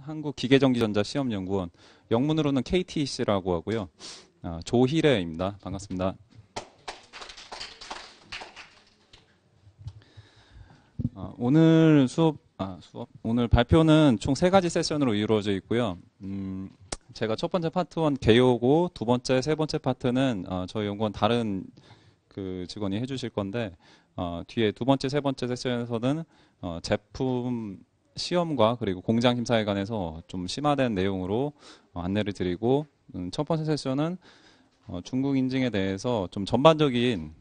한국기계전기전자시험연구원 영문으로는 KTEC라고 하고요. 아, 조희래입니다. 반갑습니다. 아, 오늘 수업, 아, 수업 오늘 발표는 총 세 가지 세션으로 이루어져 있고요. 음, 제가 첫 번째 파트 원 개요고 두 번째 세 번째 파트는 어, 저희 연구원 다른 그 직원이 해주실 건데 어, 뒤에 두 번째 세 번째 세션에서는 어, 제품 시험과 그리고 공장 심사에 관해서 좀 심화된 내용으로 어, 안내를 드리고 음, 첫 번째 세션은 어, 중국 인증에 대해서 좀 전반적인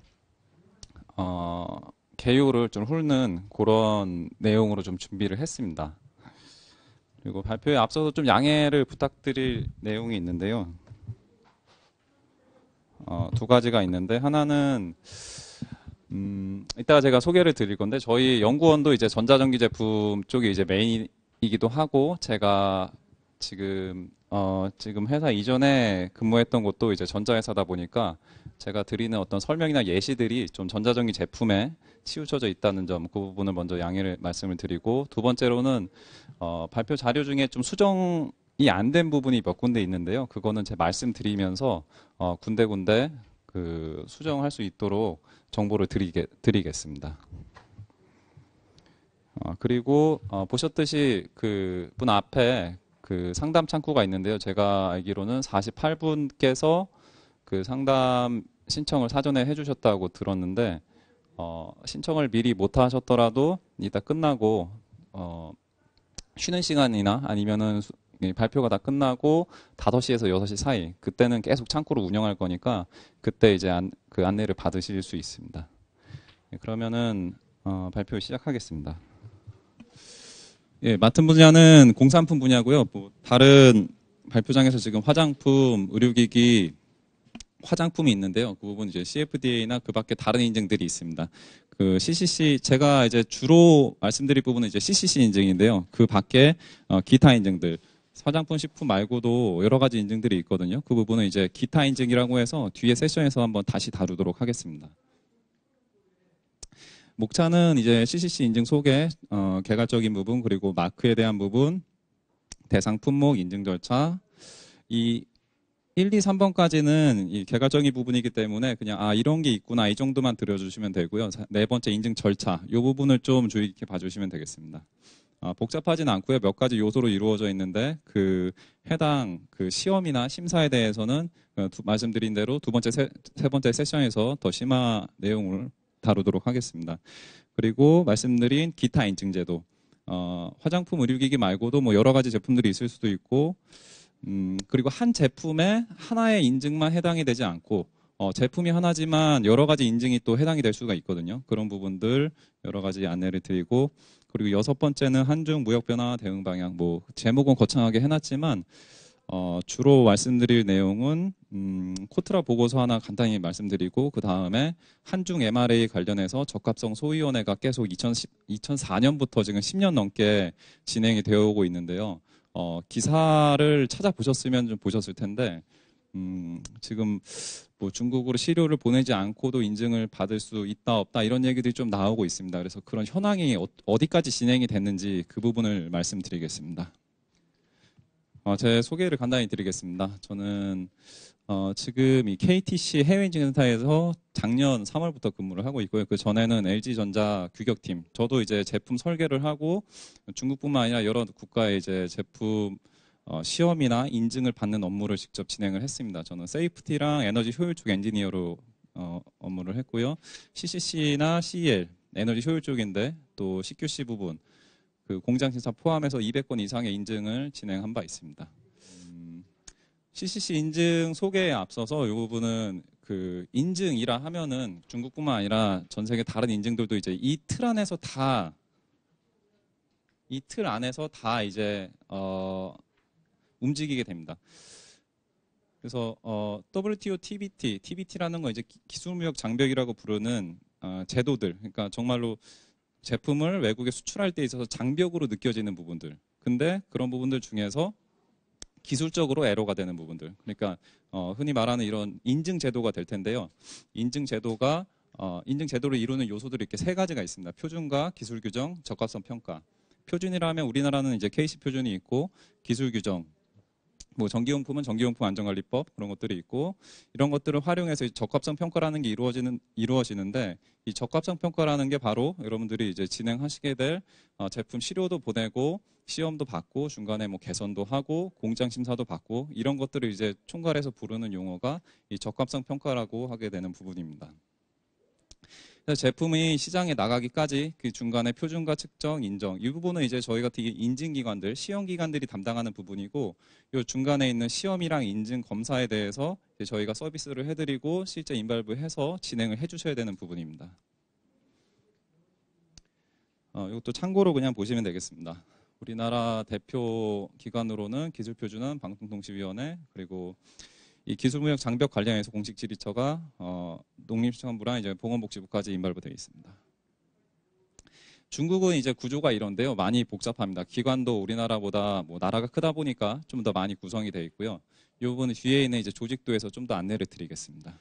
어, 개요를 좀 훑는 그런 내용으로 좀 준비를 했습니다. 그리고 발표에 앞서서 좀 양해를 부탁드릴 내용이 있는데요. 어, 두 가지가 있는데 하나는 음, 이따가 제가 소개를 드릴 건데 저희 연구원도 이제 전자전기 제품 쪽이 이제 메인이기도 하고 제가 지금 어, 지금 회사 이전에 근무했던 곳도 이제 전자회사다 보니까 제가 드리는 어떤 설명이나 예시들이 좀 전자전기 제품에 치우쳐져 있다는 점, 그 부분을 먼저 양해를 말씀을 드리고 두 번째로는 어, 발표 자료 중에 좀 수정이 안 된 부분이 몇 군데 있는데요. 그거는 제 말씀드리면서 어, 군데군데 그 수정할 수 있도록 정보를 드리게, 드리겠습니다. 어, 그리고 어, 보셨듯이 그 분 앞에 그 상담 창구가 있는데요. 제가 알기로는 48분께서 그 상담 신청을 사전에 해주셨다고 들었는데 어, 신청을 미리 못 하셨더라도 이따 끝나고 어, 쉬는 시간이나 아니면은 예, 발표가 다 끝나고 5시에서 6시 사이 그때는 계속 창고로 운영할 거니까 그때 이제 안, 그 안내를 받으실 수 있습니다. 예, 그러면은 어, 발표 시작하겠습니다. 예, 맡은 분야는 공산품 분야고요. 뭐 다른 발표장에서 지금 화장품, 의료기기, 화장품이 있는데요. 그 부분 이제 CFDA나 그 밖에 다른 인증들이 있습니다. 그 CCC 제가 이제 주로 말씀드릴 부분은 이제 CCC 인증인데요. 그 밖에 어, 기타 인증들 사장품 식품 말고도 여러 가지 인증들이 있거든요. 그 부분은 이제 기타 인증이라고 해서 뒤에 세션에서 한번 다시 다루도록 하겠습니다. 목차는 이제 CCC 인증 소개, 어, 개괄적인 부분 그리고 마크에 대한 부분, 대상 품목 인증 절차 이 1, 2, 3번까지는 이 개괄적인 부분이기 때문에 그냥 아 이런 게 있구나 이 정도만 들어주시면 되고요. 네 번째 인증 절차 이 부분을 좀 주의 깊게 봐주시면 되겠습니다. 어, 복잡하진 않고요. 몇 가지 요소로 이루어져 있는데 그 해당 그 시험이나 심사에 대해서는 어, 두, 말씀드린 대로 두 번째 세, 세 번째 세션에서 더 심화 내용을 다루도록 하겠습니다. 그리고 말씀드린 기타 인증 제도 어, 화장품 의료기기 말고도 뭐 여러 가지 제품들이 있을 수도 있고 음, 그리고 한 제품에 하나의 인증만 해당이 되지 않고 어, 제품이 하나지만 여러 가지 인증이 또 해당이 될 수가 있거든요. 그런 부분들 여러 가지 안내를 드리고 그리고 여섯 번째는 한중 무역 변화 대응 방향. 뭐 제목은 거창하게 해놨지만 어, 주로 말씀드릴 내용은 음, 코트라 보고서 하나 간단히 말씀드리고 그 다음에 한중 MRA 관련해서 적합성 소위원회가 계속 2010, 2004년부터 지금 10년 넘게 진행이 되어 오고 있는데요. 어, 기사를 찾아보셨으면 좀 보셨을 텐데 음, 지금 뭐 중국으로 시료를 보내지 않고도 인증을 받을 수 있다 없다 이런 얘기들이 좀 나오고 있습니다. 그래서 그런 현황이 어, 디까지 진행이 됐는지 그 부분을 말씀드리겠습니다. 어, 제 소개를 간단히 드리겠습니다. 저는 어, 지금 이 KTC 해외인증센터에서 작년 3월부터 근무를 하고 있고요. 그 전에는 LG전자 규격팀. 저도 이제 제품 설계를 하고 중국뿐만 아니라 여러 국가의 이제 제품 어, 시험이나 인증을 받는 업무를 직접 진행을 했습니다. 저는 세이프티랑 에너지 효율쪽 엔지니어로 어, 업무를 했고요. CCC나 CEL, 에너지 효율쪽인데또 CQC 부분, 그 공장 심사 포함해서 200건 이상의 인증을 진행한 바 있습니다. 음, CCC 인증 소개에 앞서서 이 부분은 그 인증이라 하면은 중국뿐만 아니라 전 세계 다른 인증들도 이제 이 틀 안에서 다 이 틀 안에서 다 이제 어 움직이게 됩니다. 그래서 어, WTO TBT, TBT라는 건 이제 기술무역 장벽이라고 부르는 어, 제도들, 그러니까 정말로 제품을 외국에 수출할 때 있어서 장벽으로 느껴지는 부분들. 근데 그런 부분들 중에서 기술적으로 에러가 되는 부분들. 그러니까 어, 흔히 말하는 이런 인증 제도가 될 텐데요. 인증 제도가 어, 인증 제도를 이루는 요소들이 이렇게 세 가지가 있습니다. 표준과 기술 규정, 적합성 평가. 표준이라면 우리나라는 이제 KC 표준이 있고 기술 규정, 뭐 전기용품은 전기용품 안전관리법 그런 것들이 있고 이런 것들을 활용해서 적합성 평가라는 게 이루어지는 이루어지는데 이 적합성 평가라는 게 바로 여러분들이 이제 진행하시게 될 어, 제품 시료도 보내고 시험도 받고 중간에 뭐 개선도 하고 공장 심사도 받고 이런 것들을 이제 총괄해서 부르는 용어가 이 적합성 평가라고 하게 되는 부분입니다. 네, 제품이 시장에 나가기까지 그 중간에 표준과 측정, 인정 이 부분은 이제 저희 같은 인증기관들, 시험기관들이 담당하는 부분이고 이 중간에 있는 시험이랑 인증 검사에 대해서 저희가 서비스를 해드리고 실제 인발부해서 진행을 해주셔야 되는 부분입니다. 어, 이것도 참고로 그냥 보시면 되겠습니다. 우리나라 대표 기관으로는 기술표준은 방송통신위원회 그리고 이 기술무역 장벽 관련해서 공식 지의처가 어, 농림수산부랑 이제 보건복지부까지 임발부되어 있습니다. 중국은 이제 구조가 이런데요. 많이 복잡합니다. 기관도 우리나라보다 뭐 나라가 크다 보니까 좀 더 많이 구성이 되어 있고요. 이 부분 뒤에 있는 이제 조직도에서 좀 더 안내를 드리겠습니다.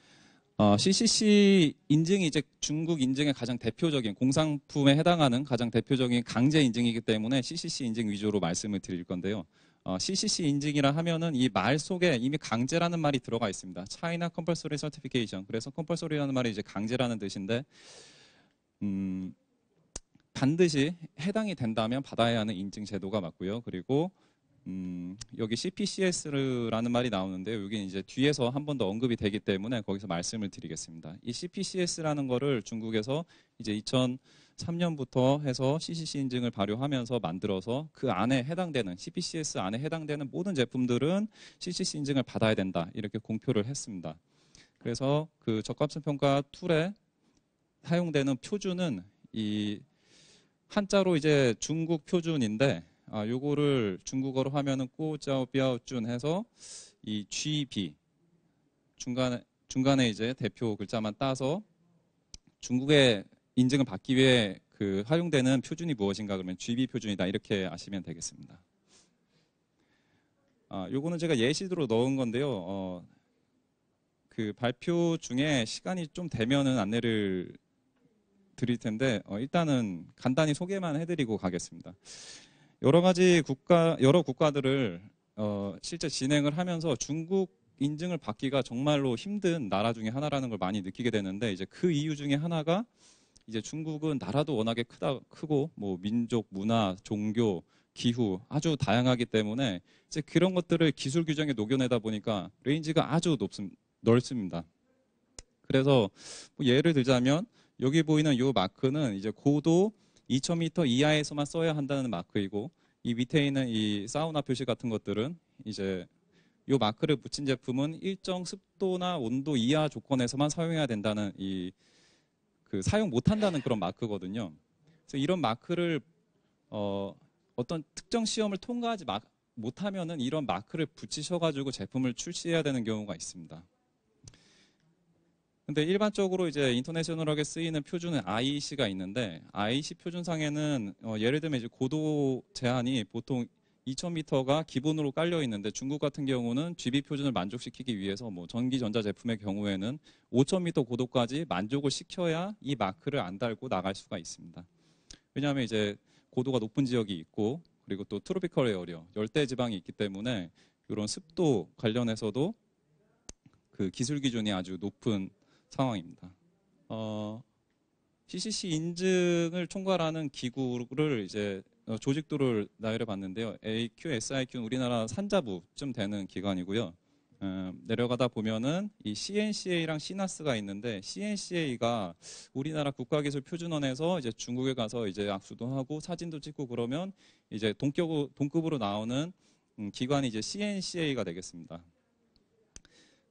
어, CCC 인증이 이제 중국 인증의 가장 대표적인 공산품에 해당하는 가장 대표적인 강제 인증이기 때문에 CCC 인증 위주로 말씀을 드릴 건데요. CCC 어, 인증이라 하면은 이 말 속에 이미 강제라는 말이 들어가 있습니다. China Compulsory Certification. 그래서 compulsory라는 말이 이제 강제라는 뜻인데, 음, 반드시 해당이 된다면 받아야 하는 인증 제도가 맞고요. 그리고 음, 여기 CPCS라는 말이 나오는데 여기 이제 뒤에서 한 번 더 언급이 되기 때문에 거기서 말씀을 드리겠습니다. 이 CPCS라는 거를 중국에서 이제 2000 참년부터 해서 CCC 인증을 발효하면서 만들어서 그 안에 해당되는 CPCS 안에 해당되는 모든 제품들은 CCC 인증을 받아야 된다 이렇게 공표를 했습니다. 그래서 그 적합성 평가 툴에 사용되는 표준은 이 한자로 이제 중국 표준인데 아 요거를 중국어로 하면은 꼬자오비아오준 해서 이 GB 중간에 중간에 이제 대표 글자만 따서 중국의 인증을 받기 위해 그 활용되는 표준이 무엇인가 그러면 GB 표준이다 이렇게 아시면 되겠습니다. 아, 요거는 제가 예시로 넣은 건데요. 어, 그 발표 중에 시간이 좀 되면은 안내를 드릴 텐데 어, 일단은 간단히 소개만 해드리고 가겠습니다. 여러 가지 국가 여러 국가들을 어, 실제 진행을 하면서 중국 인증을 받기가 정말로 힘든 나라 중에 하나라는 걸 많이 느끼게 되는데 이제 그 이유 중에 하나가 이제 중국은 나라도 워낙에 크다 크고 뭐 민족, 문화, 종교, 기후 아주 다양하기 때문에 이제 그런 것들을 기술 규정에 녹여내다 보니까 레인지가 아주 높습, 넓습니다. 그래서 뭐 예를 들자면 여기 보이는 이 마크는 이제 고도 2,000m 이하에서만 써야 한다는 마크이고 이 밑에 있는 이 사우나 표시 같은 것들은 이제 이 마크를 붙인 제품은 일정 습도나 온도 이하 조건에서만 사용해야 된다는 이그 사용 못한다는 그런 마크거든요. 그래서 이런 마크를 어, 어떤 특정 시험을 통과하지 마, 못하면은 이런 마크를 붙이셔가지고 제품을 출시해야 되는 경우가 있습니다. 근데 일반적으로 이제 인터내셔널하게 쓰이는 표준은 IEC가 있는데 IEC 표준상에는 어, 예를 들면 이제 고도 제한이 보통 2,000m가 기본으로 깔려 있는데 중국 같은 경우는 GB 표준을 만족시키기 위해서 뭐 전기 전자 제품의 경우에는 5,000m 고도까지 만족을 시켜야 이 마크를 안 달고 나갈 수가 있습니다. 왜냐하면 이제 고도가 높은 지역이 있고 그리고 또 트로피컬 에어리어 열대 지방이 있기 때문에 이런 습도 관련해서도 그 기술 기준이 아주 높은 상황입니다. 어, CCC 인증을 총괄하는 기구를 이제 어, 조직도를 나열해 봤는데요. AQSIQ는 우리나라 산자부쯤 되는 기관이고요. 음, 내려가다 보면은 이 CNCA랑 시나스가 있는데 CNCA가 우리나라 국가기술표준원에서 이제 중국에 가서 이제 악수도 하고 사진도 찍고 그러면 이제 동격 동급으로 나오는 음, 기관이 이제 CNCA가 되겠습니다.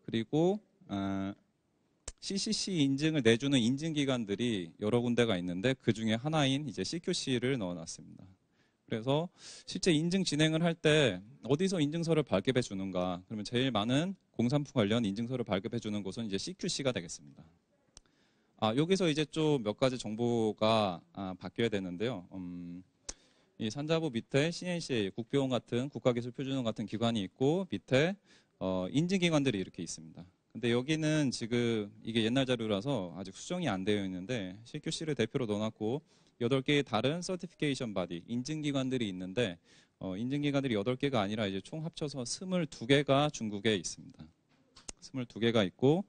그리고 어, CCC 인증을 내주는 인증기관들이 여러 군데가 있는데 그 중에 하나인 이제 CQC를 넣어놨습니다. 그래서 실제 인증 진행을 할 때 어디서 인증서를 발급해 주는가? 그러면 제일 많은 공산품 관련 인증서를 발급해 주는 곳은 이제 CQC가 되겠습니다. 아, 여기서 이제 좀 몇 가지 정보가 아, 바뀌어야 되는데요. 음, 이 산자부 밑에 CNC, 국비원 같은 국가기술표준원 같은 기관이 있고 밑에 어, 인증기관들이 이렇게 있습니다. 근데 여기는 지금 이게 옛날 자료라서 아직 수정이 안 되어 있는데 CQC를 대표로 넣어놨고 여덟 개의 다른 서티피케이션 바디 인증기관들이 있는데 어, 인증기관들이 여덟 개가 아니라 이제 총 합쳐서 스물두 개가 중국에 있습니다. 스물두 개가 있고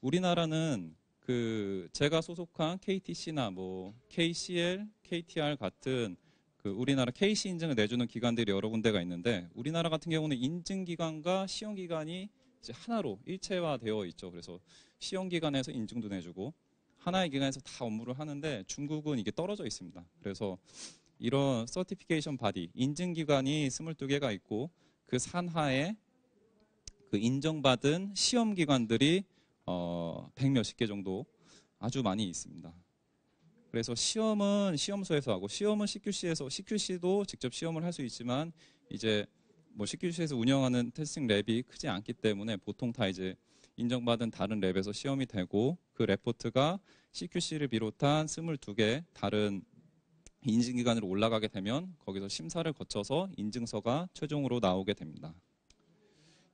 우리나라는 그 제가 소속한 KTC나 뭐 KCL, KTR 같은 그 우리나라 KC 인증을 내주는 기관들이 여러 군데가 있는데 우리나라 같은 경우는 인증 기관과 시험 기관이 하나로 일체화되어 있죠. 그래서 시험 기관에서 인증도 내주고 하나의 기관에서 다 업무를 하는데 중국은 이게 떨어져 있습니다. 그래서 이런 서티피케이션 바디, 인증기관이 22개가 있고 그 산하에 그 인정받은 시험기관들이 어, 백몇십개 정도 아주 많이 있습니다. 그래서 시험은 시험소에서 하고 시험은 CQC에서 CQC도 직접 시험을 할 수 있지만 이제 뭐 CQC에서 운영하는 테스팅 랩이 크지 않기 때문에 보통 다 이제 인정받은 다른 랩에서 시험이 되고 그 레포트가 CQC를 비롯한 22개 다른 인증기관으로 올라가게 되면 거기서 심사를 거쳐서 인증서가 최종으로 나오게 됩니다.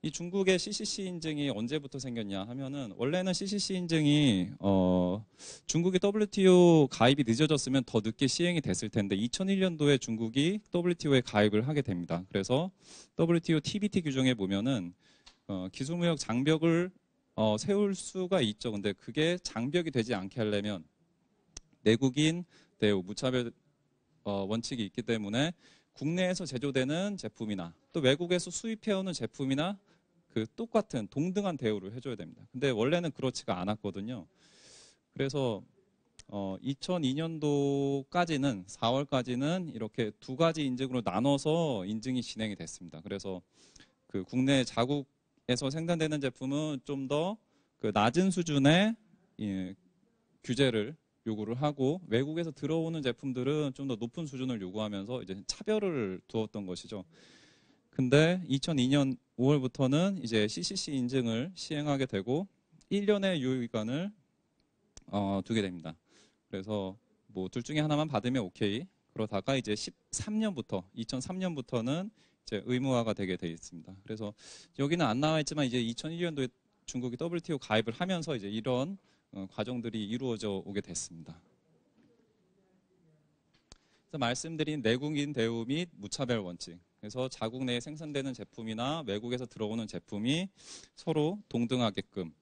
이 중국의 CCC 인증이 언제부터 생겼냐 하면은 원래는 CCC 인증이 어 중국이 WTO 가입이 늦어졌으면 더 늦게 시행이 됐을 텐데 2001년도에 중국이 WTO에 가입을 하게 됩니다. 그래서 WTO TBT 규정에 보면은 어 기술무역 장벽을 어, 세울 수가 있죠. 근데 그게 장벽이 되지 않게 하려면 내국인 대우 무차별 어, 원칙이 있기 때문에 국내에서 제조되는 제품이나 또 외국에서 수입해오는 제품이나 그 똑같은 동등한 대우를 해줘야 됩니다. 근데 원래는 그렇지가 않았거든요. 그래서 어, 2002년도까지는 4월까지는 이렇게 두 가지 인증으로 나눠서 인증이 진행이 됐습니다. 그래서 그 국내 자국 에서 생산되는 제품은 좀더그 낮은 수준의 예, 규제를 요구를 하고 외국에서 들어오는 제품들은 좀 더 높은 수준을 요구하면서 이제 차별을 두었던 것이죠. 근데 2002년 5월부터는 이제 CCC 인증을 시행하게 되고 1년의 유효기간을 어, 두게 됩니다. 그래서 뭐 둘 중에 하나만 받으면 오케이. 그러다가 이제 13년부터 2003년부터는 이제 의무화가 되게 돼 있습니다. 그래서 여기는 안 나와 있지만 이제 2001년도에 중국이 WTO 가입을 하면서 이제 이런 어, 과정들이 이루어져 오게 됐습니다. 그래서 말씀드린 내국인 대우 및 무차별 원칙. 그래서 자국 내에 생산되는 제품이나 외국에서 들어오는 제품이 서로 동등하게끔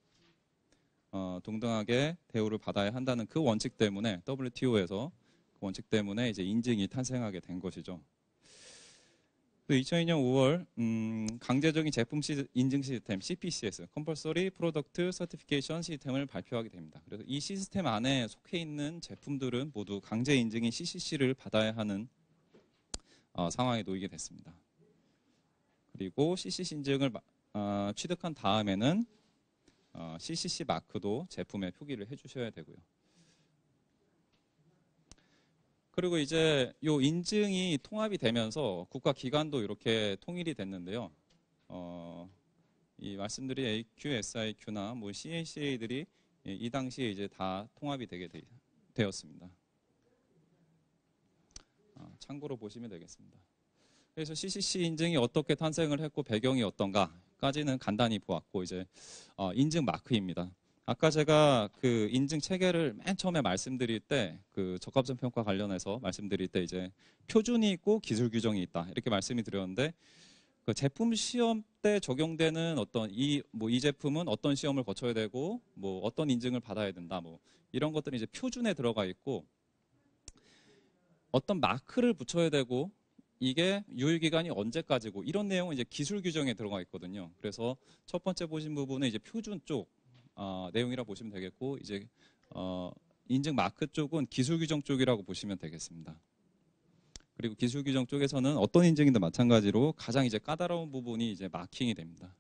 어, 동등하게 대우를 받아야 한다는 그 원칙 때문에 WTO에서 그 원칙 때문에 이제 인증이 탄생하게 된 것이죠. 또 2002년 5월 음, 강제적인 제품 시, 인증 시스템 CPCS (Compulsory Product Certification) 시스템을 발표하게 됩니다. 그래서 이 시스템 안에 속해 있는 제품들은 모두 강제 인증인 CCC를 받아야 하는 어, 상황에 놓이게 됐습니다. 그리고 CCC 인증을 어, 취득한 다음에는 어, CCC 마크도 제품에 표기를 해주셔야 되고요. 그리고 이제 요 인증이 통합이 되면서 국가 기관도 이렇게 통일이 됐는데요. 어, 이 말씀드린 AQ, SIQ나 뭐 CACA들이 이 당시에 이제 다 통합이 되게 되, 었습니다 아, 참고로 보시면 되겠습니다. 그래서 CCC 인증이 어떻게 탄생을 했고 배경이 어떤가까지는 간단히 보았고 이제 어, 인증 마크입니다. 아까 제가 그 인증 체계를 맨 처음에 말씀드릴 때 그 적합성 평가 관련해서 말씀드릴 때 이제 표준이 있고 기술 규정이 있다 이렇게 말씀이 드렸는데 그 제품 시험 때 적용되는 어떤 이 뭐이 뭐 제품은 어떤 시험을 거쳐야 되고 뭐 어떤 인증을 받아야 된다 뭐 이런 것들이 이제 표준에 들어가 있고 어떤 마크를 붙여야 되고 이게 유효 기간이 언제까지고 이런 내용은 이제 기술 규정에 들어가 있거든요. 그래서 첫 번째 보신 부분은 이제 표준 쪽 어, 내용이라 고 보시면 되겠고 이제 어, 인증 마크 쪽은 기술 규정 쪽이라고 보시면 되겠습니다. 그리고 기술 규정 쪽에서는 어떤 인증인든 마찬가지로 가장 이제 까다로운 부분이 이제 마킹이 됩니다.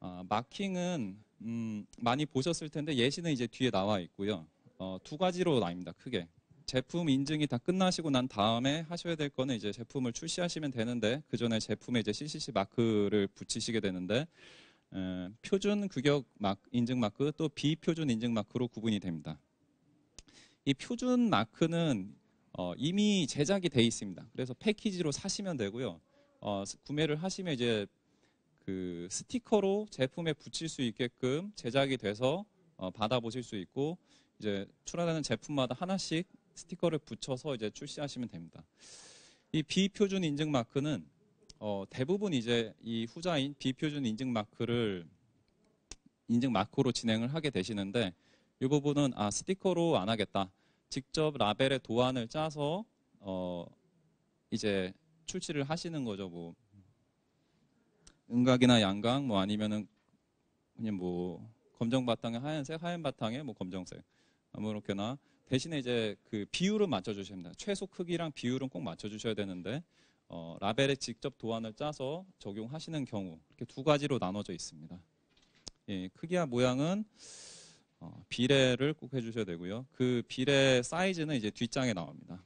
아, 마킹은 음, 많이 보셨을 텐데 예시는 이제 뒤에 나와 있고요. 어, 두 가지로 나뉩니다. 크게 제품 인증이 다 끝나시고 난 다음에 하셔야 될 거는 이제 제품을 출시하시면 되는데 그 전에 제품에 이제 CCC 마크를 붙이시게 되는데 표준 규격 인증 마크 또 비표준 인증 마크로 구분이 됩니다. 이 표준 마크는 어, 이미 제작이 돼 있습니다. 그래서 패키지로 사시면 되고요. 어, 구매를 하시면 이제 그 스티커로 제품에 붙일 수 있게끔 제작이 돼서 어, 받아보실 수 있고 이제 출하되는 제품마다 하나씩 스티커를 붙여서 이제 출시하시면 됩니다. 이 비표준 인증 마크는 어, 대부분 이제 이 후자인 비표준 인증 마크를 인증 마크로 진행을 하게 되시는데 이 부분은 아 스티커로 안 하겠다. 직접 라벨의 도안을 짜서 어 이제 출시를 하시는 거죠. 뭐 음각이나 양각 뭐 아니면은 그냥 뭐 검정 바탕에 하얀색, 하얀 바탕에 뭐 검정색 아무렇게나 대신에 이제 그비율을 맞춰주십니다. 최소 크기랑 비율은 꼭 맞춰주셔야 되는데 어, 라벨에 직접 도안을 짜서 적용하시는 경우 이렇게 두 가지로 나눠져 있습니다. 예, 크기와 모양은 어, 비례를 꼭 해주셔야 되고요. 그 비례 사이즈는 이제 뒷장에 나옵니다.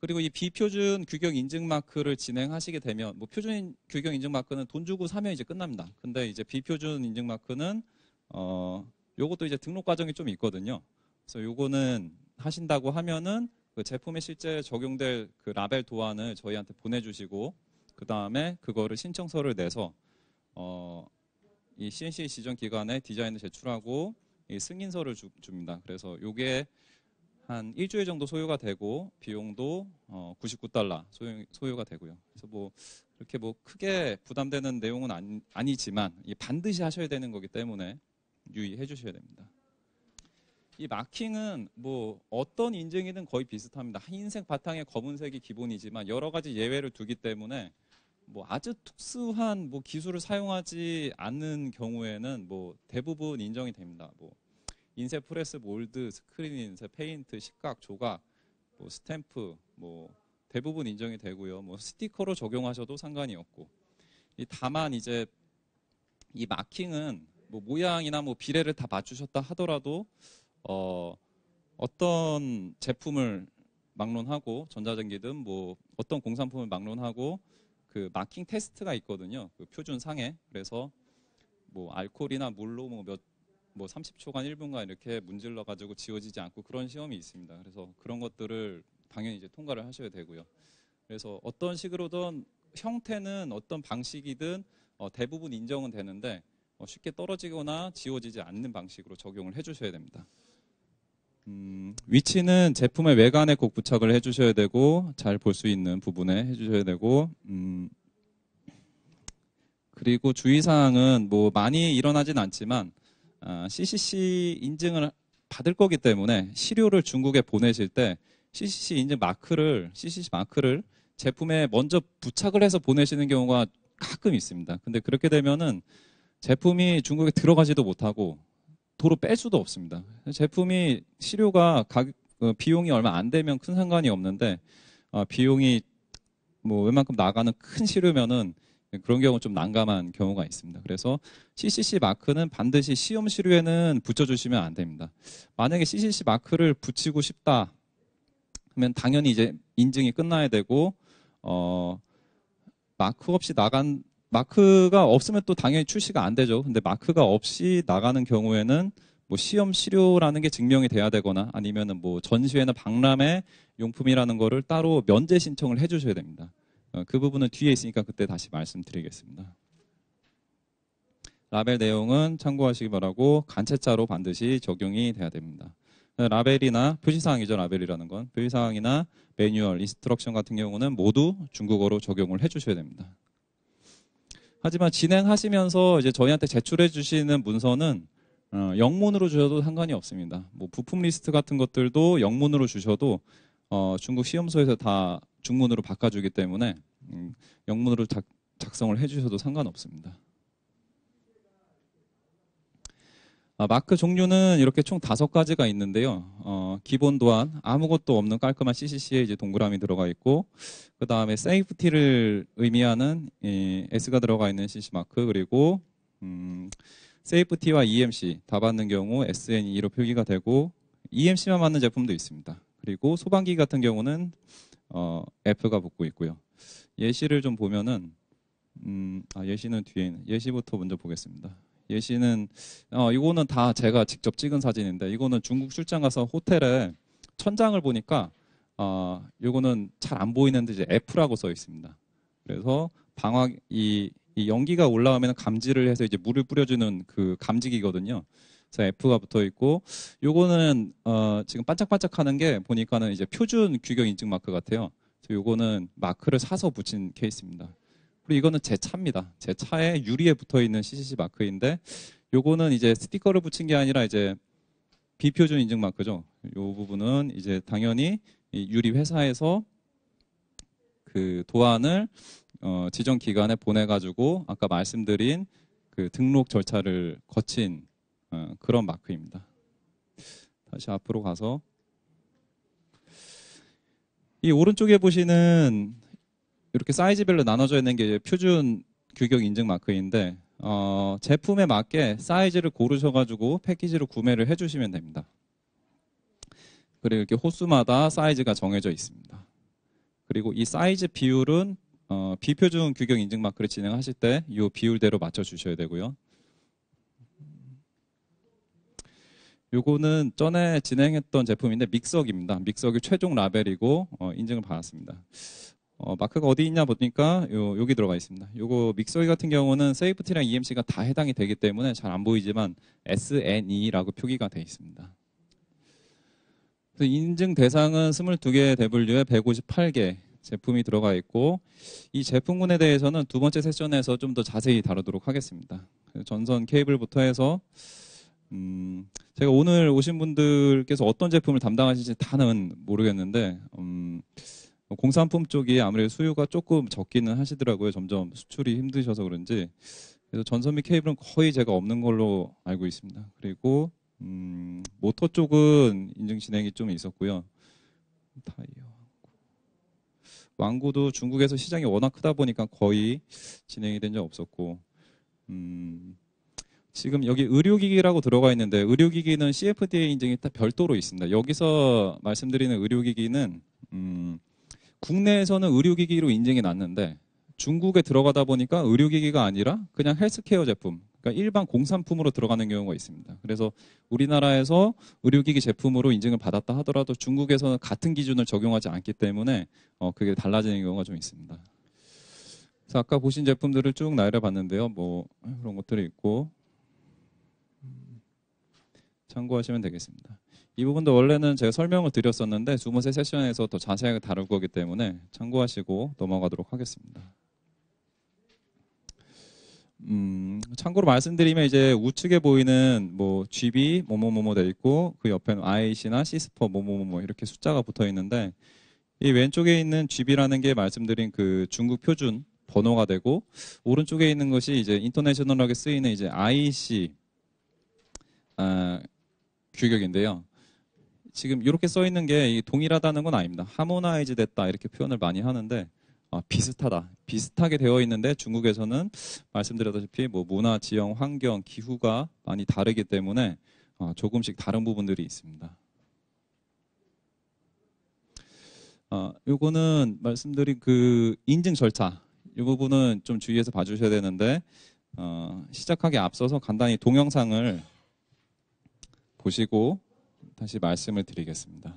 그리고 이 비표준 규격 인증 마크를 진행하시게 되면 뭐 표준 규격 인증 마크는 돈 주고 사면 이제 끝납니다. 근데 이제 비표준 인증 마크는 어 요것도 이제 등록 과정이 좀 있거든요. 그래서 요거는 하신다고 하면은 그 제품에 실제 적용될 그 라벨 도안을 저희한테 보내주시고 그 다음에 그거를 신청서를 내서 어, 이 CNC 지정 기관에 디자인을 제출하고 이 승인서를 주, 줍니다. 그래서 이게 한 일주일 정도 소요가 되고 비용도 어, 99달러 소요, 소요가 되고요. 그래서 뭐 이렇게 뭐 크게 부담되는 내용은 아니, 아니지만 반드시 하셔야 되는 거기 때문에 유의해 주셔야 됩니다. 이 마킹은 뭐 어떤 인증이든 거의 비슷합니다. 흰색 바탕에 검은색이 기본이지만 여러 가지 예외를 두기 때문에 뭐 아주 특수한 뭐 기술을 사용하지 않는 경우에는 뭐 대부분 인정이 됩니다. 뭐 인쇄 프레스, 몰드, 스크린 인쇄, 페인트, 시각, 조각, 뭐 스탬프 뭐 대부분 인정이 되고요. 뭐 스티커로 적용하셔도 상관이 없고. 다만 이제 이 마킹은 뭐 모양이나 뭐 비례를 다 맞추셨다 하더라도 어, 어떤 제품을 막론하고 전자전기든 뭐 어떤 공산품을 막론하고 그 마킹 테스트가 있거든요. 그 표준 상에. 그래서 뭐 알코올이나 물로 뭐 몇뭐 뭐 30초간 뭐 1분간 이렇게 문질러 가지고 지워지지 않고 그런 시험이 있습니다. 그래서 그런 것들을 당연히 이제 통과를 하셔야 되고요. 그래서 어떤 식으로든 형태는 어떤 방식이든 어, 대부분 인정은 되는데 어, 쉽게 떨어지거나 지워지지 않는 방식으로 적용을 해주셔야 됩니다. 음, 위치는 제품의 외관에 꼭 부착을 해주셔야 되고 잘 볼 수 있는 부분에 해주셔야 되고 음, 그리고 주의사항은 뭐 많이 일어나진 않지만 어, 아, CCC 인증을 받을 거기 때문에 시료를 중국에 보내실 때 CCC 인증 마크를 CCC 마크를 제품에 먼저 부착을 해서 보내시는 경우가 가끔 있습니다. 근데 그렇게 되면은 제품이 중국에 들어가지도 못하고 도로 뺄 수도 없습니다. 제품이 시료가 가격, 어, 비용이 얼마 안 되면 큰 상관이 없는데 어, 비용이 뭐 웬만큼 나가는 큰 시료면은 그런 경우 는좀 난감한 경우가 있습니다. 그래서 CCC 마크는 반드시 시험 시료에는 붙여주시면 안 됩니다. 만약에 CCC 마크를 붙이고 싶다 하면 당연히 이제 인증이 끝나야 되고 어, 마크 없이 나간 마크가 없으면 또 당연히 출시가 안 되죠. 근데 마크가 없이 나가는 경우에는 뭐 시험 실효라는 게 증명이 돼야 되거나 아니면은 뭐 전시회나 박람회 용품이라는 거를 따로 면제 신청을 해주셔야 됩니다. 어, 그 부분은 뒤에 있으니까 그때 다시 말씀드리겠습니다. 라벨 내용은 참고하시기 바라고 간체차로 반드시 적용이 돼야 됩니다. 네, 라벨이나 표시사항이죠 라벨이라는 건 표시사항이나 매뉴얼, 인스트럭션 같은 경우는 모두 중국어로 적용을 해주셔야 됩니다. 하지만 진행하시면서 이제 저희한테 제출해 주시는 문서는 어, 영문으로 주셔도 상관이 없습니다. 뭐 부품 리스트 같은 것들도 영문으로 주셔도 어, 중국 시험소에서 다 중문으로 바꿔주기 때문에 음, 영문으로 작, 작성을 해주셔도 상관없습니다. 아, 마크 종류는 이렇게 총 다섯 가지가 있는데요. 어, 기본 또한 아무것도 없는 깔끔한 CCC에 이제 동그라미 들어가 있고, 그 다음에 세이프티를 의미하는 이 S가 들어가 있는 CC 마크, 그리고, 음, 세이프티와 EMC 다 받는 경우 SN2로 표기가 되고, EMC만 맞는 제품도 있습니다. 그리고 소방기 같은 경우는 어, F가 붙고 있고요. 예시를 좀 보면은, 음, 아, 예시는 뒤에 있는, 예시부터 먼저 보겠습니다. 예시는 어, 이거는 다 제가 직접 찍은 사진인데 이거는 중국 출장 가서 호텔에 천장을 보니까 어, 이거는잘 안 보이는데 이제 F라고 써 있습니다. 그래서 방학 이, 이 연기가 올라오면 감지를 해서 이제 물을 뿌려주는 그 감지기거든요. 그래서 F가 붙어 있고 요거는 어, 지금 반짝반짝하는 게 보니까는 이제 표준 규격 인증 마크 같아요. 그래서 요거는 마크를 사서 붙인 케이스입니다. 그리고 이거는 제 차입니다. 제 차에 유리에 붙어 있는 CCC 마크인데 요거는 이제 스티커를 붙인 게 아니라 이제 비표준 인증 마크죠. 요 부분은 이제 당연히 유리 회사에서 그 도안을 어, 지정 기관에 보내가지고 아까 말씀드린 그 등록 절차를 거친 어, 그런 마크입니다. 다시 앞으로 가서 이 오른쪽에 보시는 이렇게 사이즈별로 나눠져 있는 게 표준 규격 인증 마크인데 어, 제품에 맞게 사이즈를 고르셔가지고 패키지로 구매를 해주시면 됩니다. 그리고 이렇게 호수마다 사이즈가 정해져 있습니다. 그리고 이 사이즈 비율은 어, 비표준 규격 인증 마크를 진행하실 때 이 비율대로 맞춰주셔야 되고요. 요거는 전에 진행했던 제품인데 믹서기입니다. 믹서기 최종 라벨이고 어, 인증을 받았습니다. 어, 마크가 어디 있냐 보니까 요, 여기 들어가 있습니다. 요거 믹서기 같은 경우는 세이프티랑 EMC가 다 해당이 되기 때문에 잘 안 보이지만 SNE라고 표기가 되어 있습니다. 인증 대상은 22개 대분에 158개 제품이 들어가 있고 이 제품군에 대해서는 두 번째 세션에서 좀 더 자세히 다루도록 하겠습니다. 전선 케이블부터 해서 음, 제가 오늘 오신 분들께서 어떤 제품을 담당하실지 다는 모르겠는데 음, 공산품 쪽이 아무래도 수요가 조금 적기는 하시더라고요. 점점 수출이 힘드셔서 그런지. 그래서 전선 및 케이블은 거의 제가 없는 걸로 알고 있습니다. 그리고 음, 모터 쪽은 인증 진행이 좀 있었고요. 타이어. 왕구도 중국에서 시장이 워낙 크다 보니까 거의 진행이 된 적 없었고. 음, 지금 여기 의료기기라고 들어가 있는데 의료기기는 CFDA 인증이 다 별도로 있습니다. 여기서 말씀드리는 의료기기는 음, 국내에서는 의료기기로 인증이 났는데 중국에 들어가다 보니까 의료기기가 아니라 그냥 헬스케어 제품, 그러니까 일반 공산품으로 들어가는 경우가 있습니다. 그래서 우리나라에서 의료기기 제품으로 인증을 받았다 하더라도 중국에서는 같은 기준을 적용하지 않기 때문에 어, 그게 달라지는 경우가 좀 있습니다. 그래서 아까 보신 제품들을 쭉 나열해 봤는데요. 뭐 그런 것들이 있고 참고하시면 되겠습니다. 이 부분도 원래는 제가 설명을 드렸었는데 주번세 세션에서 더 자세하게 다룰 거기 때문에 참고하시고 넘어가도록 하겠습니다. 음, 참고로 말씀드리면 이제 우측에 보이는 뭐 GB 뭐뭐뭐뭐 돼 있고 그 옆에는 IC나 시스퍼 뭐뭐뭐뭐 이렇게 숫자가 붙어 있는데 이 왼쪽에 있는 GB라는 게 말씀드린 그 중국 표준 번호가 되고 오른쪽에 있는 것이 이제 인터내셔널하게 쓰이는 이제 IC 아, 규격인데요. 지금 이렇게 써 있는 게 동일하다는 건 아닙니다. 하모나이즈 됐다 이렇게 표현을 많이 하는데 아, 비슷하다. 비슷하게 되어 있는데 중국에서는 말씀드렸다시피 뭐 문화, 지형, 환경, 기후가 많이 다르기 때문에 아, 조금씩 다른 부분들이 있습니다. 아, 요거는 말씀드린 그 인증 절차. 이 부분은 좀 주의해서 봐주셔야 되는데 어, 시작하기 앞서서 간단히 동영상을 보시고 다시 말씀을 드리겠습니다.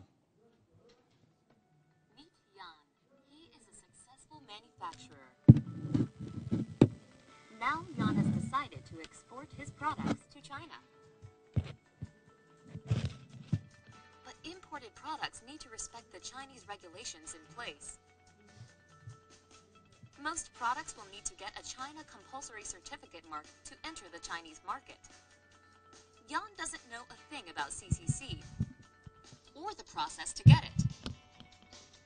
Now Yan has decided to export his products to China. But imported products need to respect the Chinese regulations in place. Most products will need to get a China compulsory certificate mark to enter the Chinese market. Yan doesn't know a thing about CCC or the process to get it.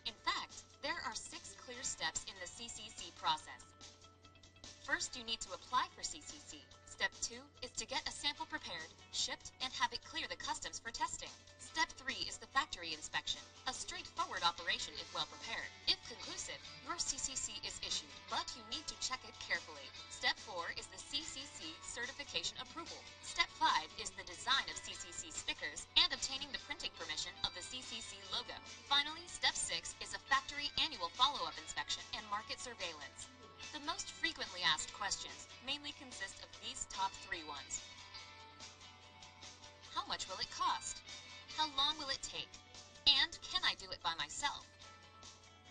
In fact, there are six clear steps in the CCC process. First, you need to apply for CCC. Step two is to get a sample prepared, shipped, and have it clear the customs for testing. Step 3 is the factory inspection, a straightforward operation if well prepared. If conclusive, your CCC is issued, but you need to check it carefully. Step 4 is the CCC certification approval. Step 5 is the design of CCC stickers and obtaining the printing permission of the CCC logo. Finally, Step 6 is a factory annual follow-up inspection and market surveillance. The most frequently asked questions mainly consist of these top three ones. How much will it cost? How long will it take? And can I do it by myself?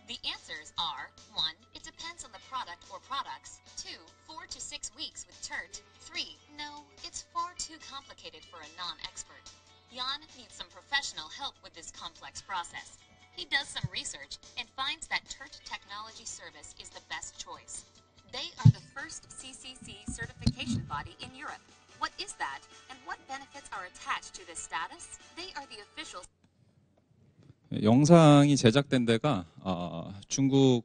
The answers are 1. It depends on the product or products. 2. 4 to 6 weeks with TERT. 3. No, it's far too complicated for a non expert. Jan needs some professional help with this complex process. He does some research and finds that TERT Technology Service is the best choice. They are the first CCC certification body in Europe. What is that, and what benefits are attached to this status? 영상이 제작된 데가 어, 중국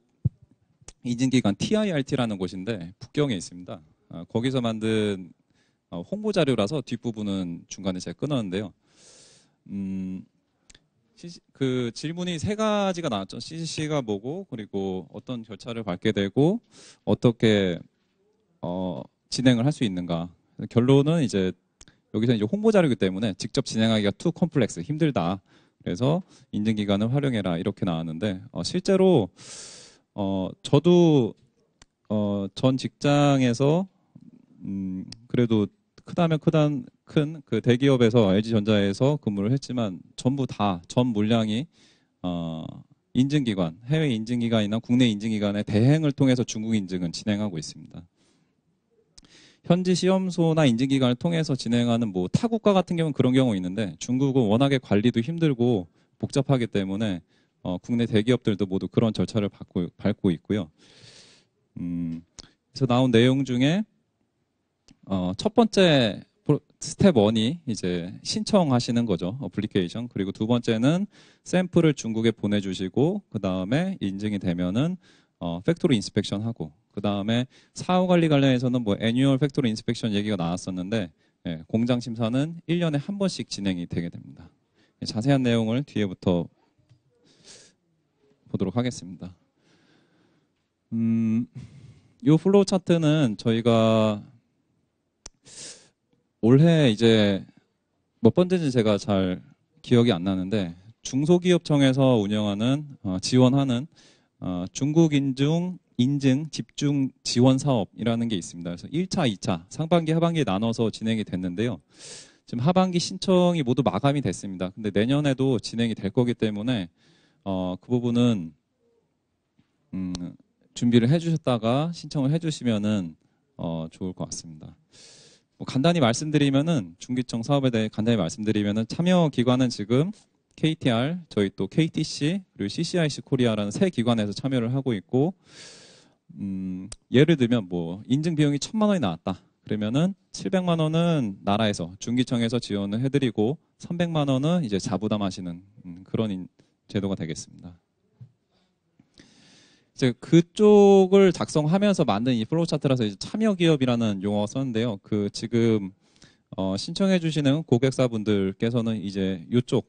인증기관 TIRT라는 곳인데 북경에 있습니다. 어, 거기서 만든 어, 홍보 자료라서 뒷부분은 중간에 제가 끊었는데요. 음, 그 질문이 세 가지가 나왔죠. CCC가 뭐고 그리고 어떤 절차를 밟게 되고 어떻게 어, 진행을 할 수 있는가. 결론은 이제 여기서 이제 홍보 자료이기 때문에 직접 진행하기가 투 컴플렉스 힘들다. 그래서 인증 기간을 활용해라 이렇게 나왔는데 어, 실제로 어, 저도 어, 전 직장에서 음, 그래도 크다면 크단 큰 그 대기업에서 LG 전자에서 근무를 했지만 전부 다 전 물량이 어, 인증기관 해외 인증기관이나 국내 인증기관의 대행을 통해서 중국 인증은 진행하고 있습니다. 현지 시험소나 인증기관을 통해서 진행하는 뭐 타국가 같은 경우는 그런 경우 있는데 중국은 워낙에 관리도 힘들고 복잡하기 때문에 어, 국내 대기업들도 모두 그런 절차를 받고, 밟고 있고요. 음, 그래서 나온 내용 중에 어, 첫 번째 스텝 원이 이제 신청하시는 거죠. 어플리케이션. 그리고 두 번째는 샘플을 중국에 보내주시고, 그 다음에 인증이 되면은 어, 팩토리 인스펙션 하고 그 다음에 사후 관리 관련해서는 뭐 애뉴얼 팩토리 인스펙션 얘기가 나왔었는데 예, 공장 심사는 1년에 한 번씩 진행이 되게 됩니다. 예, 자세한 내용을 뒤에부터 보도록 하겠습니다. 음, 이 플로우 차트는 저희가 올해 이제 몇 번째인지 제가 잘 기억이 안 나는데 중소기업청에서 운영하는 어, 지원하는 어, 중국 인증 인증 집중 지원 사업이라는 게 있습니다. 그래서 1차, 2차 상반기, 하반기에 나눠서 진행이 됐는데요. 지금 하반기 신청이 모두 마감이 됐습니다. 근데 내년에도 진행이 될 거기 때문에 어, 그 부분은 음, 준비를 해주셨다가 신청을 해주시면은 어, 좋을 것 같습니다. 뭐 간단히 말씀드리면은 중기청 사업에 대해 간단히 말씀드리면은 참여 기관은 지금 KTR, 저희 또 KTC, 그리고 CCIC 코리아라는 세 기관에서 참여를 하고 있고, 음, 예를 들면 뭐 인증 비용이 천만 원이 나왔다. 그러면은 700만 원은 나라에서 중기청에서 지원을 해드리고 300만 원은 이제 자부담하시는 음, 그런 제도가 되겠습니다. 이제 그쪽을 작성하면서 만든 이 플로우 차트라서 이제 참여 기업이라는 용어 썼는데요. 그 지금 어, 신청해주시는 고객사분들께서는 이제 이쪽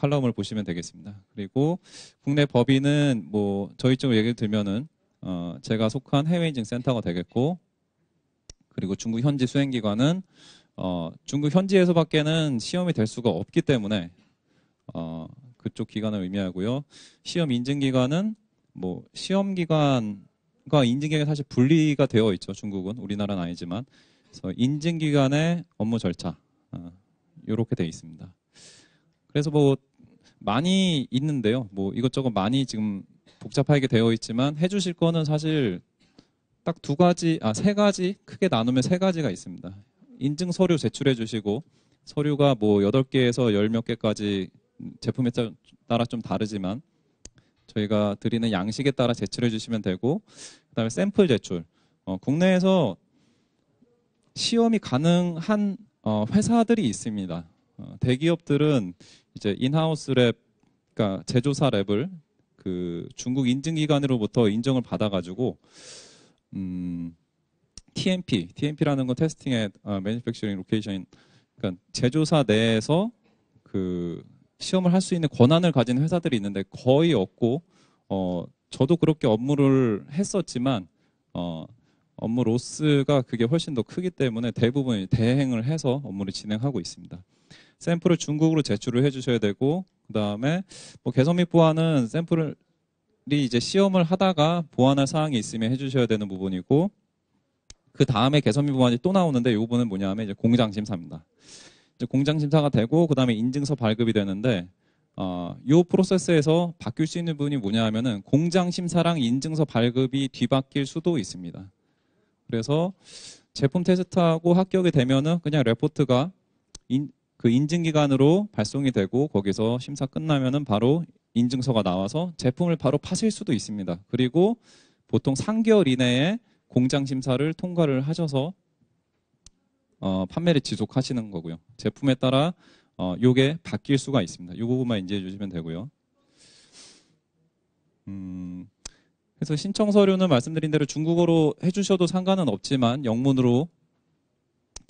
칼럼을 보시면 되겠습니다. 그리고 국내 법인은 뭐 저희 쪽으로 얘기를 들면은 어 제가 속한 해외인증센터가 되겠고 그리고 중국 현지 수행기관은 어 중국 현지에서밖에는 시험이 될 수가 없기 때문에 어 그쪽 기관을 의미하고요. 시험 인증기관은 뭐 시험기관과 인증기관이 사실 분리가 되어 있죠. 중국은 우리나라는 아니지만 그래서 인증기관의 업무 절차 어요렇게 어, 돼 있습니다. 그래서 뭐 많이 있는데요. 뭐 이것저것 많이 지금 복잡하게 되어 있지만 해주실 거는 사실 딱 두 가지, 아, 세 가지, 크게 나누면 세 가지가 있습니다. 인증 서류 제출해 주시고 서류가 뭐 여덟 개에서 열 몇 개까지 제품에 따라 좀 다르지만 저희가 드리는 양식에 따라 제출해 주시면 되고 그다음에 샘플 제출. 어, 국내에서 시험이 가능한 어, 회사들이 있습니다. 어, 대기업들은 이제 인하우스 랩, 그러니까 제조사 랩을 그 중국 인증기관으로부터 인정을 받아가지고 음, TMP, TMP라는 건 테스팅 의 아, 매니팩처링 로케이션, 인 그러니까 제조사 내에서 그 시험을 할 수 있는 권한을 가진 회사들이 있는데 거의 없고 어, 저도 그렇게 업무를 했었지만 어, 업무 로스가 그게 훨씬 더 크기 때문에 대부분 대행을 해서 업무를 진행하고 있습니다. 샘플을 중국으로 제출을 해주셔야 되고 그 다음에 뭐 개선 및보안은샘플이 이제 시험을 하다가 보완할 사항이 있으면 해주셔야 되는 부분이고 그 다음에 개선 및보안이또 나오는데 이 부분은 뭐냐면 이제 공장 심사입니다. 이제 공장 심사가 되고 그 다음에 인증서 발급이 되는데 어, 이 프로세스에서 바뀔 수 있는 부분이 뭐냐 하면은 공장 심사랑 인증서 발급이 뒤바뀔 수도 있습니다. 그래서 제품 테스트하고 합격이 되면은 그냥 레포트가 인, 그인증기간으로 발송이 되고 거기서 심사 끝나면은 바로 인증서가 나와서 제품을 바로 파실 수도 있습니다. 그리고 보통 3개월 이내에 공장 심사를 통과를 하셔서 어, 판매를 지속하시는 거고요. 제품에 따라 어, 요게 바뀔 수가 있습니다. 요 부분만 인지해 주시면 되고요. 음, 그래서 신청 서류는 말씀드린 대로 중국어로 해주셔도 상관은 없지만 영문으로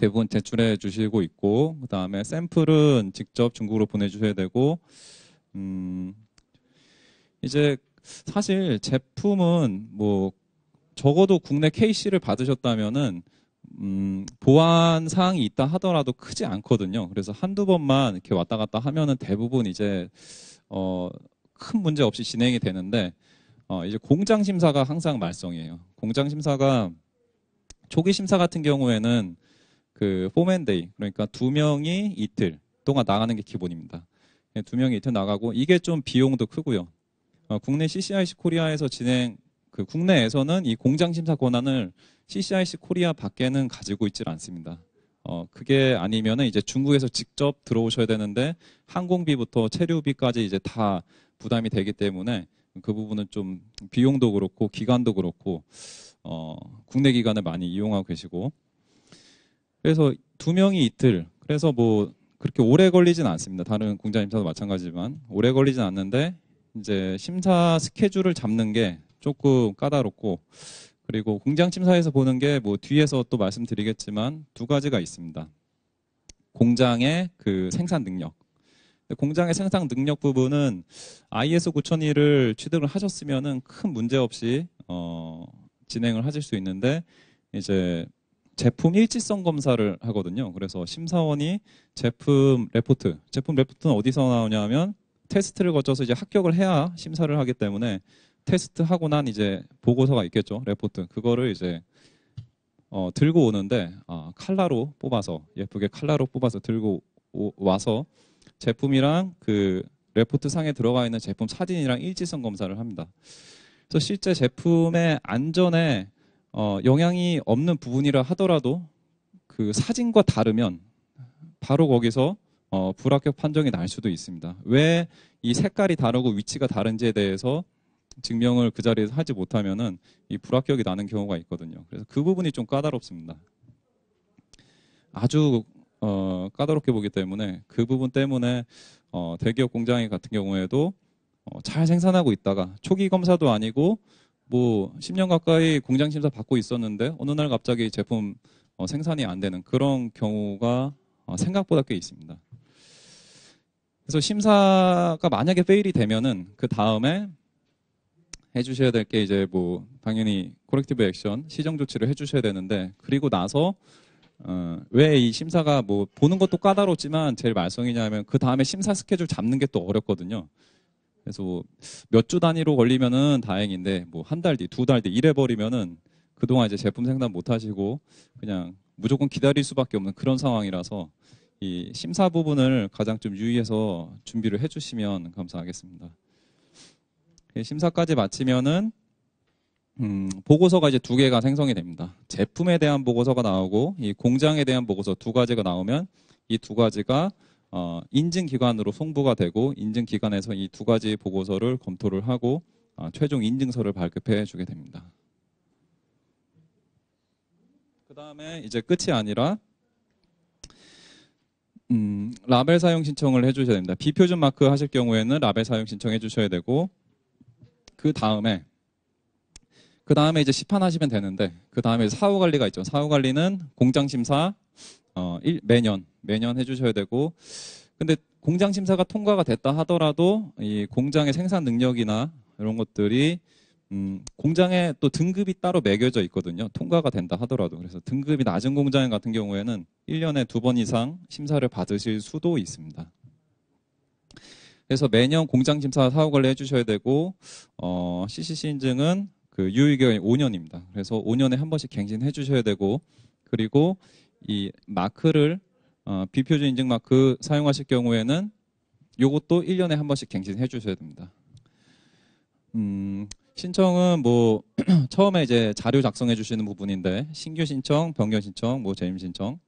대부분 제출해 주시고 있고 그 다음에 샘플은 직접 중국으로 보내주셔야 되고 음 이제 사실 제품은 뭐 적어도 국내 KC를 받으셨다면은 음 보안 사항이 있다 하더라도 크지 않거든요. 그래서 한두 번만 이렇게 왔다 갔다 하면은 대부분 이제 어큰 문제 없이 진행이 되는데 어 이제 공장 심사가 항상 말썽이에요. 공장 심사가 초기 심사 같은 경우에는 그 포맨데이 그러니까 두 명이 이틀 동안 나가는 게 기본입니다. 네, 두 명이 이틀 나가고 이게 좀 비용도 크고요. 어, 국내 CCIC 코리아에서 진행 그 국내에서는 이 공장 심사 권한을 CCIC 코리아 밖에는 가지고 있질 않습니다. 어, 그게 아니면은 이제 중국에서 직접 들어오셔야 되는데 항공비부터 체류비까지 이제 다 부담이 되기 때문에 그 부분은 좀 비용도 그렇고 기간도 그렇고 어, 국내 기관을 많이 이용하고 계시고 그래서 두 명이 이틀. 그래서 뭐 그렇게 오래 걸리진 않습니다. 다른 공장 임사도 마찬가지지만 오래 걸리진 않는데 이제 심사 스케줄을 잡는 게 조금 까다롭고 그리고 공장 심사에서 보는 게 뭐 뒤에서 또 말씀드리겠지만 두 가지가 있습니다. 공장의 그 생산 능력. 공장의 생산 능력 부분은 ISO 9001을 취득을 하셨으면은 큰 문제 없이 어, 진행을 하실 수 있는데 이제 제품 일치성 검사를 하거든요. 그래서 심사원이 제품 레포트, 제품 레포트는 어디서 나오냐면 테스트를 거쳐서 이제 합격을 해야 심사를 하기 때문에 테스트 하고 난 이제 보고서가 있겠죠. 레포트 그거를 이제 어, 들고 오는데 어, 칼라로 뽑아서 예쁘게 칼라로 뽑아서 들고 오, 와서 제품이랑 그 레포트 상에 들어가 있는 제품 사진이랑 일치성 검사를 합니다. 그래서 실제 제품의 안전에 어, 영향이 없는 부분이라 하더라도 그 사진과 다르면 바로 거기서 어, 불합격 판정이 날 수도 있습니다. 왜 이 색깔이 다르고 위치가 다른지에 대해서 증명을 그 자리에서 하지 못하면은 이 불합격이 나는 경우가 있거든요. 그래서 그 부분이 좀 까다롭습니다. 아주 어, 까다롭게 보기 때문에 그 부분 때문에 어, 대기업 공장이 같은 경우에도 어, 잘 생산하고 있다가 초기 검사도 아니고 뭐 10년 가까이 공장 심사 받고 있었는데 어느 날 갑자기 제품 어, 생산이 안 되는 그런 경우가 어, 생각보다 꽤 있습니다. 그래서 심사가 만약에 페일이 되면은 그 다음에 해주셔야 될 게 이제 뭐 당연히 코렉티브 액션 시정 조치를 해주셔야 되는데 그리고 나서 어, 왜 이 심사가 뭐 보는 것도 까다롭지만 제일 말썽이냐면 그 다음에 심사 스케줄 잡는 게 또 어렵거든요. 그래서 뭐 몇주 단위로 걸리면은 다행인데 뭐 한 달 뒤, 두 달 뒤 이래 버리면은 그동안 이제 제품 생산 못 하시고 그냥 무조건 기다릴 수밖에 없는 그런 상황이라서 이 심사 부분을 가장 좀 유의해서 준비를 해 주시면 감사하겠습니다. 그 심사까지 마치면은 음, 보고서가 이제 두 개가 생성이 됩니다. 제품에 대한 보고서가 나오고 이 공장에 대한 보고서 두 가지가 나오면 이 두 가지가 어, 인증기관으로 송부가 되고 인증기관에서 이 두 가지 보고서를 검토를 하고 어, 최종 인증서를 발급해 주게 됩니다. 그 다음에 이제 끝이 아니라 음, 라벨 사용 신청을 해주셔야 됩니다. 비표준 마크 하실 경우에는 라벨 사용 신청해 주셔야 되고 그 다음에 그 다음에 이제 시판하시면 되는데 그 다음에 사후 관리가 있죠. 사후 관리는 공장 심사 어, 일, 매년 매년 해주셔야 되고 근데 공장 심사가 통과가 됐다 하더라도 이 공장의 생산 능력이나 이런 것들이 음, 공장에 또 등급이 따로 매겨져 있거든요. 통과가 된다 하더라도. 그래서 등급이 낮은 공장 같은 경우에는 1년에 두 번 이상 심사를 받으실 수도 있습니다. 그래서 매년 공장 심사 사후 관리 해주셔야 되고, 어, CCC 인증은 그 유효기간이 5년입니다. 그래서 5년에 한 번씩 갱신해 주셔야 되고 그리고 이 마크를 어, 비표준 인증 마크 사용하실 경우에는 요것도 1년에 한 번씩 갱신해 주셔야 됩니다. 음, 신청은 뭐 처음에 이제 자료 작성해 주시는 부분인데 신규 신청, 변경 신청, 뭐 재임 신청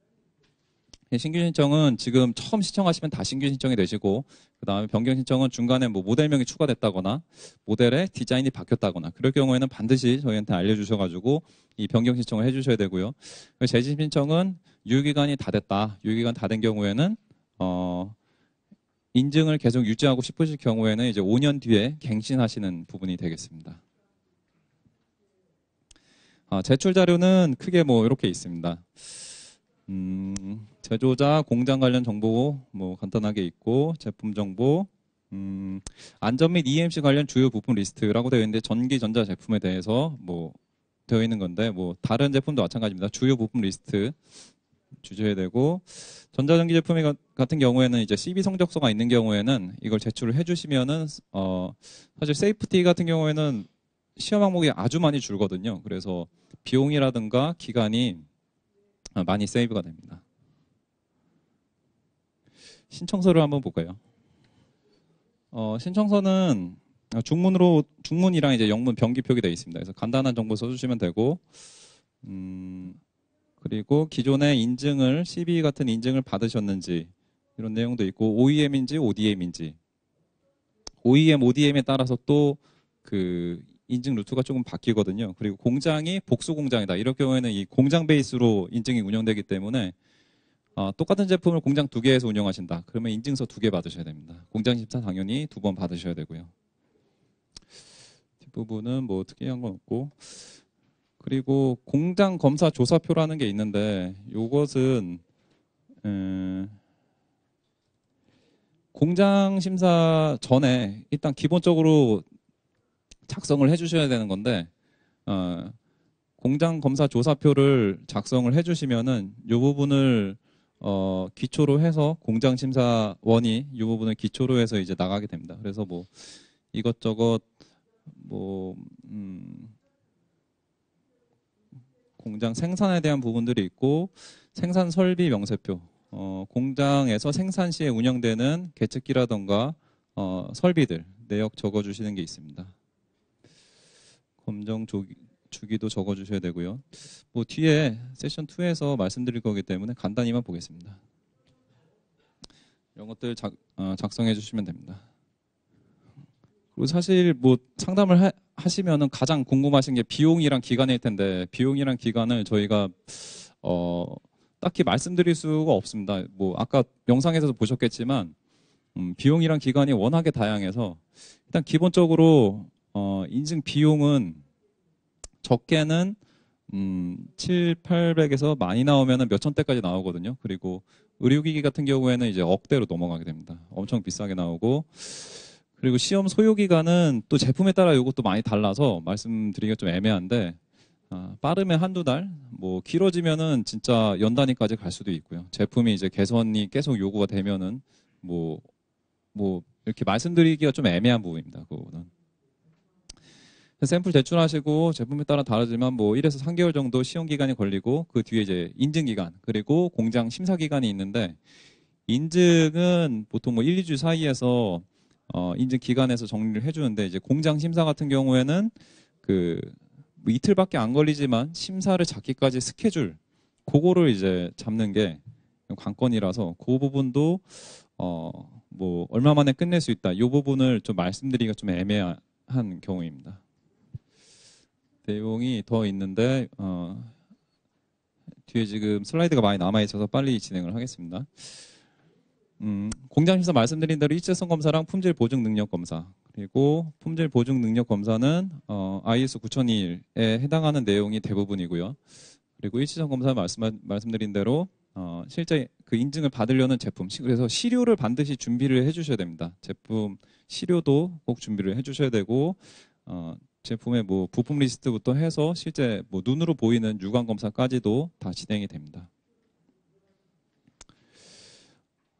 예, 신규 신청은 지금 처음 신청하시면 다 신규 신청이 되시고 그 다음에 변경 신청은 중간에 뭐 모델명이 추가됐다거나 모델의 디자인이 바뀌었다거나 그럴 경우에는 반드시 저희한테 알려주셔가지고 이 변경 신청을 해주셔야 되고요. 재진 신청은 유효기간이 다 됐다. 유효기간 다 된 경우에는 어 인증을 계속 유지하고 싶으실 경우에는 이제 5년 뒤에 갱신하시는 부분이 되겠습니다. 아, 제출 자료는 크게 뭐 이렇게 있습니다. 음, 제조자, 공장 관련 정보 뭐 간단하게 있고 제품 정보, 음, 안전 및 EMC 관련 주요 부품 리스트라고 되어 있는데 전기 전자 제품에 대해서 뭐 되어 있는 건데 뭐 다른 제품도 마찬가지입니다. 주요 부품 리스트 주제에 되고 전자전기 제품 같은 경우에는 이제 CB 성적서가 있는 경우에는 이걸 제출을 해주시면은 어 사실 세이프티 같은 경우에는 시험 항목이 아주 많이 줄거든요. 그래서 비용이라든가 기간이 어, 많이 세이브가 됩니다. 신청서를 한번 볼까요? 어, 신청서는 중문으로 중문이랑 이제 영문 병기표기 되어 있습니다. 그래서 간단한 정보 써주시면 되고, 음, 그리고 기존의 인증을 CB 같은 인증을 받으셨는지 이런 내용도 있고 OEM인지 ODM인지 OEM, ODM에 따라서 또그 인증 루트가 조금 바뀌거든요. 그리고 공장이 복수 공장이다. 이럴 경우에는 이 공장 베이스로 인증이 운영되기 때문에 어, 똑같은 제품을 공장 두 개에서 운영하신다. 그러면 인증서 두 개 받으셔야 됩니다. 공장 심사 당연히 두 번 받으셔야 되고요. 뒷부분은 뭐 특이한 건 없고 그리고 공장 검사 조사표라는 게 있는데 이것은 공장 심사 전에 일단 기본적으로 작성을 해주셔야 되는 건데 어, 공장 검사 조사표를 작성을 해주시면은 이 부분을 어, 기초로 해서 공장 심사원이 이 부분을 기초로 해서 이제 나가게 됩니다. 그래서 뭐 이것저것 뭐 음, 공장 생산에 대한 부분들이 있고 생산 설비 명세표, 어, 공장에서 생산 시에 운영되는 계측기라던가 어, 설비들 내역 적어주시는 게 있습니다. 검정 주기도 적어주셔야 되고요. 뭐 뒤에 세션 2에서 말씀드릴 거기 때문에 간단히만 보겠습니다. 이런 것들 작, 어, 작성해 주시면 됩니다. 그리고 사실 뭐 상담을 하, 하시면은 가장 궁금하신 게 비용이랑 기간일 텐데 비용이랑 기간을 저희가 어, 딱히 말씀드릴 수가 없습니다. 뭐 아까 영상에서도 보셨겠지만 음, 비용이랑 기간이 워낙에 다양해서 일단 기본적으로 어, 인증 비용은 적게는 음, 7, 800에서 많이 나오면 몇천 대까지 나오거든요. 그리고 의료기기 같은 경우에는 이제 억대로 넘어가게 됩니다. 엄청 비싸게 나오고 그리고 시험 소요 기간은 또 제품에 따라 이것도 많이 달라서 말씀드리기가 좀 애매한데 아, 빠르면 한두 달, 뭐 길어지면은 진짜 연단위까지 갈 수도 있고요. 제품이 이제 개선이 계속 요구가 되면은 뭐뭐 뭐 이렇게 말씀드리기가 좀 애매한 부분입니다. 그거는. 샘플 제출하시고 제품에 따라 다르지만 뭐 1에서 3개월 정도 시험 기간이 걸리고 그 뒤에 이제 인증 기간 그리고 공장 심사 기간이 있는데 인증은 보통 뭐 1, 2주 사이에서 어 인증 기간에서 정리를 해 주는데 이제 공장 심사 같은 경우에는 그뭐 이틀밖에 안 걸리지만 심사를 잡기까지 스케줄 그거를 이제 잡는 게 관건이라서 그 부분도 어 뭐 얼마 만에 끝낼 수 있다. 이 부분을 좀 말씀드리기가 좀 애매한 경우입니다. 내용이 더 있는데 어, 뒤에 지금 슬라이드가 많이 남아 있어서 빨리 진행을 하겠습니다. 음, 공장에서 말씀드린 대로 일체성 검사랑 품질 보증 능력 검사 그리고 품질 보증 능력 검사는 어, ISO 9001에 해당하는 내용이 대부분이고요. 그리고 일체성 검사 말씀 말씀드린 대로 어, 실제 그 인증을 받으려는 제품 그래서 시료를 반드시 준비를 해주셔야 됩니다. 제품 시료도 꼭 준비를 해주셔야 되고 어, 제품의 뭐 부품 리스트부터 해서 실제 뭐 눈으로 보이는 유관 검사까지도 다 진행이 됩니다.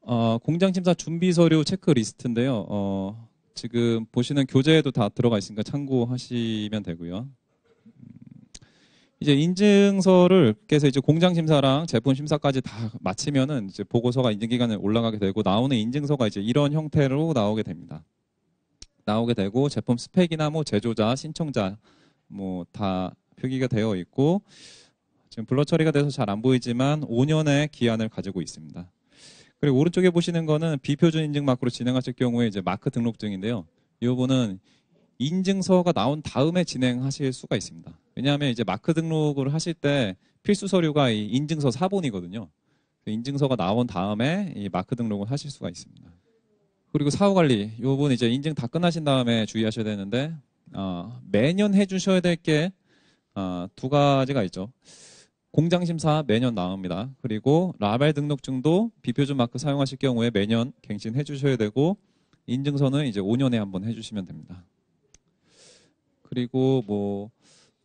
어, 공장 심사 준비 서류 체크 리스트인데요. 어, 지금 보시는 교재에도 다 들어가 있으니까 참고하시면 되고요. 음, 이제 인증서를 그서 이제 공장 심사랑 제품 심사까지 다 마치면은 이제 보고서가 인증기간에 올라가게 되고 나오는 인증서가 이제 이런 형태로 나오게 됩니다. 나오게 되고 제품 스펙이나 뭐 제조자, 신청자 뭐 다 표기가 되어 있고 지금 블러 처리가 돼서 잘 안 보이지만 5년의 기한을 가지고 있습니다. 그리고 오른쪽에 보시는 거는 비표준 인증 마크로 진행하실 경우에 이제 마크 등록증인데요. 이 부분은 인증서가 나온 다음에 진행하실 수가 있습니다. 왜냐하면 이제 마크 등록을 하실 때 필수 서류가 이 인증서 사본이거든요. 그 인증서가 나온 다음에 이 마크 등록을 하실 수가 있습니다. 그리고 사후 관리 요번 이제 인증 다 끝나신 다음에 주의하셔야 되는데 어, 매년 해주셔야 될게 어, 두 가지가 있죠. 공장 심사 매년 나옵니다. 그리고 라벨 등록증도 비표준 마크 사용하실 경우에 매년 갱신해 주셔야 되고 인증서는 이제 5년에 한번 해주시면 됩니다. 그리고 뭐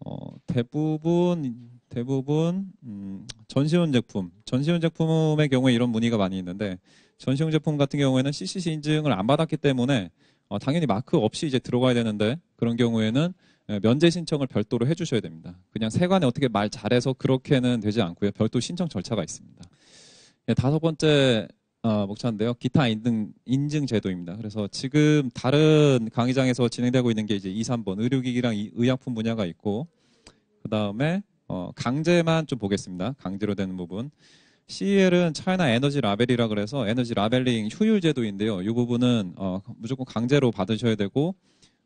어, 대부분 대부분 음, 전시용 제품 전시용 제품의 경우에 이런 문의가 많이 있는데 전시용 제품 같은 경우에는 CCC 인증을 안 받았기 때문에 어, 당연히 마크 없이 이제 들어가야 되는데 그런 경우에는 예, 면제 신청을 별도로 해주셔야 됩니다. 그냥 세관에 어떻게 말 잘해서 그렇게는 되지 않고요. 별도 신청 절차가 있습니다. 네, 다섯 번째 어, 목차인데요. 기타 인증, 인증 제도입니다. 그래서 지금 다른 강의장에서 진행되고 있는 게 이제 2, 3번 의료기기랑 의약품 분야가 있고 그 다음에 어, 강제만 좀 보겠습니다. 강제로 되는 부분. CEL은 차이나 에너지 라벨이라 그래서 에너지 라벨링 효율 제도인데요. 이 부분은 어, 무조건 강제로 받으셔야 되고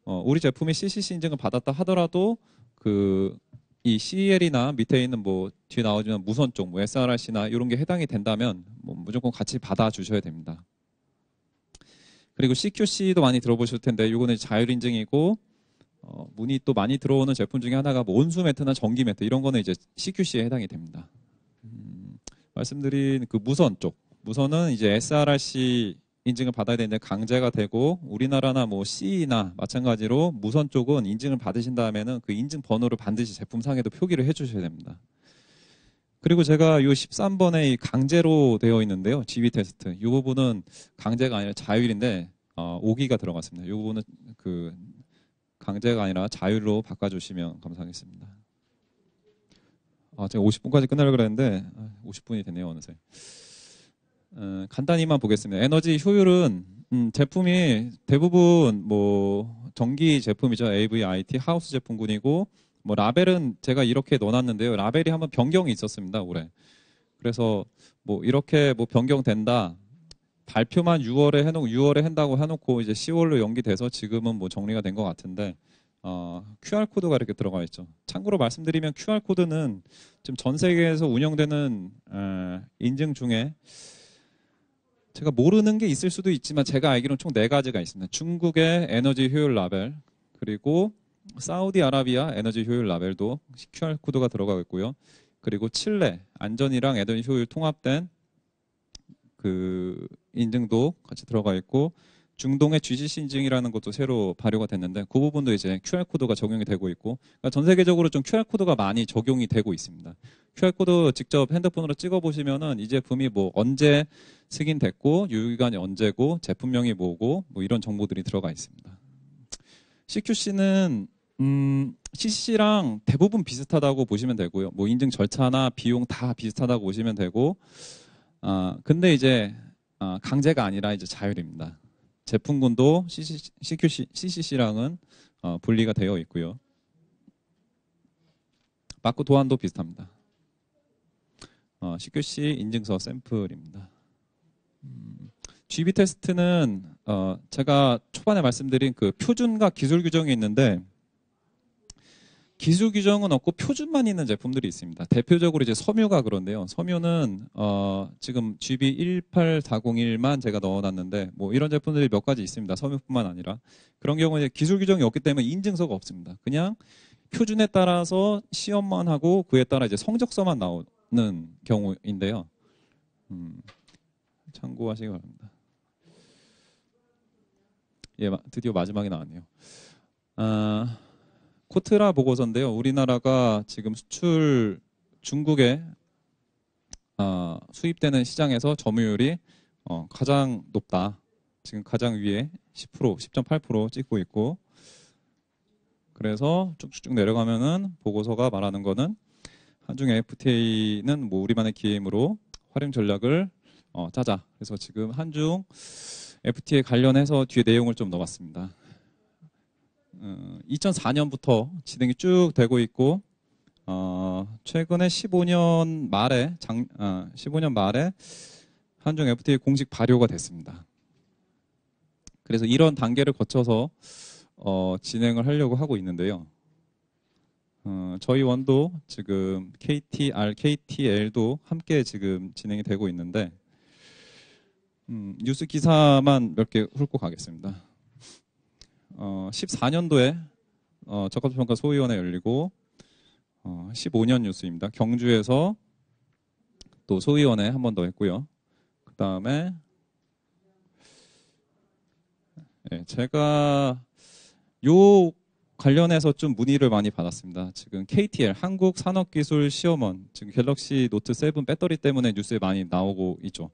어, 우리 제품이 CCC 인증을 받았다 하더라도 그 이 CEL이나 밑에 있는 뭐 뒤에 나오지만 무선 쪽, 뭐 SRC나 이런 게 해당이 된다면 뭐 무조건 같이 받아 주셔야 됩니다. 그리고 CQC도 많이 들어보실 텐데 이거는 자율 인증이고 어, 문이 또 많이 들어오는 제품 중에 하나가 뭐 온수 매트나 전기 매트 이런 거는 이제 CQC에 해당이 됩니다. 말씀드린 그 무선 쪽. 무선은 이제 SRRC 인증을 받아야 되는데 강제가 되고 우리나라나 뭐 CE나 마찬가지로 무선 쪽은 인증을 받으신 다음에는 그 인증 번호를 반드시 제품상에도 표기를 해 주셔야 됩니다. 그리고 제가 이 13번에 이 강제로 되어 있는데요. 지휘 테스트. 이 부분은 강제가 아니라 자율인데 어, 오기가 들어갔습니다. 이 부분은 그 강제가 아니라 자율로 바꿔주시면 감사하겠습니다. 아, 제가 50분까지 끝내려고 그랬는데 50분이 아, 되네요 어느새. 어, 간단히만 보겠습니다. 에너지 효율은 음, 제품이 대부분 뭐 전기 제품이죠. AVIT 하우스 제품군이고 뭐 라벨은 제가 이렇게 넣어놨는데요. 라벨이 한번 변경이 있었습니다 올해. 그래서 뭐 이렇게 뭐 변경된다. 발표만 6월에 해놓고 6월에 한다고 해놓고 이제 10월로 연기돼서 지금은 뭐 정리가 된 것 같은데 어, QR 코드가 이렇게 들어가 있죠. 참고로 말씀드리면 QR 코드는 지금 전 세계에서 운영되는 어, 인증 중에 제가 모르는 게 있을 수도 있지만 제가 알기로는 총 네 가지가 있습니다. 중국의 에너지 효율 라벨 그리고 사우디아라비아 에너지 효율 라벨도 QR 코드가 들어가있고요 그리고 칠레 안전이랑 에너지 효율 통합된 그 인증도 같이 들어가 있고 중동의 GCC 증이라는 것도 새로 발효가 됐는데 그 부분도 이제 QR 코드가 적용이 되고 있고 그러니까 전 세계적으로 좀 QR 코드가 많이 적용이 되고 있습니다. QR 코드 직접 핸드폰으로 찍어 보시면은 이 제품이 뭐 언제 승인됐고 유효기간이 언제고 제품명이 뭐고 뭐 이런 정보들이 들어가 있습니다. CQC는 음, CC랑 대부분 비슷하다고 보시면 되고요. 뭐 인증 절차나 비용 다 비슷하다고 보시면 되고, 아 근데 이제 아, 강제가 아니라 이제 자율입니다. 제품군도 CCC, CCC랑은 어, 분리가 되어 있고요. 마크 도안도 비슷합니다. 어, CQC 인증서 샘플입니다. 음, GB 테스트는 어, 제가 초반에 말씀드린 그 표준과 기술 규정이 있는데 기술 규정은 없고 표준만 있는 제품들이 있습니다. 대표적으로 이제 섬유가 그런데요. 섬유는 어, 지금 GB18401만 제가 넣어놨는데 뭐 이런 제품들이 몇 가지 있습니다. 섬유뿐만 아니라 그런 경우에 기술 규정이 없기 때문에 인증서가 없습니다. 그냥 표준에 따라서 시험만 하고 그에 따라 이제 성적서만 나오는 경우인데요. 음, 참고하시기 바랍니다. 예, 드디어 마지막에 나왔네요. 아. 코트라 보고서인데요. 우리나라가 지금 수출 중국에 어, 수입되는 시장에서 점유율이 어, 가장 높다. 지금 가장 위에 10% 10.8% 찍고 있고 그래서 쭉쭉 내려가면은 보고서가 말하는 거는 한중 FTA는 뭐 우리만의 기회이므로 활용 전략을 어, 짜자. 그래서 지금 한중 FTA 관련해서 뒤에 내용을 좀 넣어봤습니다. 2004년부터 어, 진행이 쭉 되고 있고 어, 최근에 15년 말에 장, 어, 15년 말에 한중 FTA 공식 발효가 됐습니다. 그래서 이런 단계를 거쳐서 어, 진행을 하려고 하고 있는데요. 어, 저희 원도 지금 KTR, KTL도 함께 지금 진행이 되고 있는데 음, 뉴스 기사만 몇 개 훑고 가겠습니다. 14년도에 어, 어 적합평가 소위원회 열리고 어, 15년 뉴스입니다. 경주에서 또 소위원회 한 번 더 했고요. 그 다음에 네, 제가 요 관련해서 좀 문의를 많이 받았습니다. 지금 KTL 한국 산업기술 시험원 지금 갤럭시 노트 7 배터리 때문에 뉴스에 많이 나오고 있죠.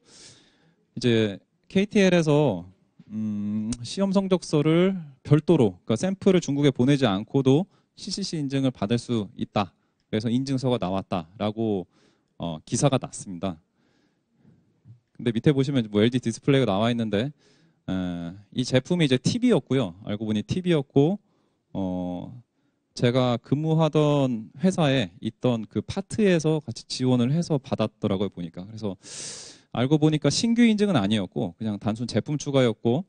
이제 KTL에서 음, 시험 성적서를 별도로 그러니까 샘플을 중국에 보내지 않고도 CCC 인증을 받을 수 있다. 그래서 인증서가 나왔다라고 어, 기사가 났습니다. 근데 밑에 보시면 뭐 LD 디스플레이가 나와 있는데 에, 어, 이 제품이 이제 TV였고요. 알고 보니 TV였고 어, 제가 근무하던 회사에 있던 그 파트에서 같이 지원을 해서 받았더라고요 보니까. 그래서 알고 보니까 신규 인증은 아니었고 그냥 단순 제품 추가였고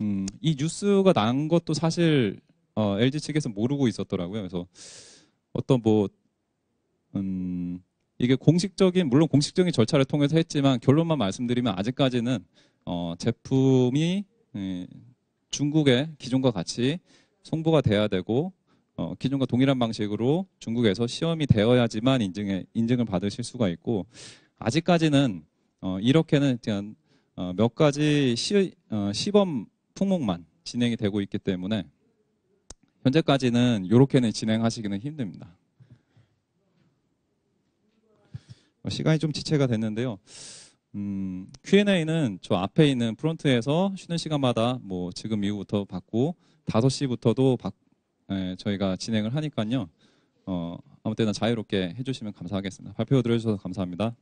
음, 이 뉴스가 난 것도 사실 어, LG 측에서 모르고 있었더라고요. 그래서 어떤 뭐 음, 이게 공식적인 물론 공식적인 절차를 통해서 했지만 결론만 말씀드리면 아직까지는 어, 제품이 예, 중국의 기존과 같이 송부가 돼야 되고 어, 기존과 동일한 방식으로 중국에서 시험이 되어야지만 인증에, 인증을 받으실 수가 있고 아직까지는 어, 이렇게는 그냥 어, 몇 가지 시, 어, 시범 품목만 진행이 되고 있기 때문에 현재까지는 이렇게는 진행하시기는 힘듭니다. 어, 시간이 좀 지체가 됐는데요. 음, Q&A는 저 앞에 있는 프론트에서 쉬는 시간마다 뭐 지금 이후부터 받고 5시부터도 받, 에, 예, 저희가 진행을 하니까요. 어, 아무 때나 자유롭게 해주시면 감사하겠습니다. 발표 들어주셔서 감사합니다.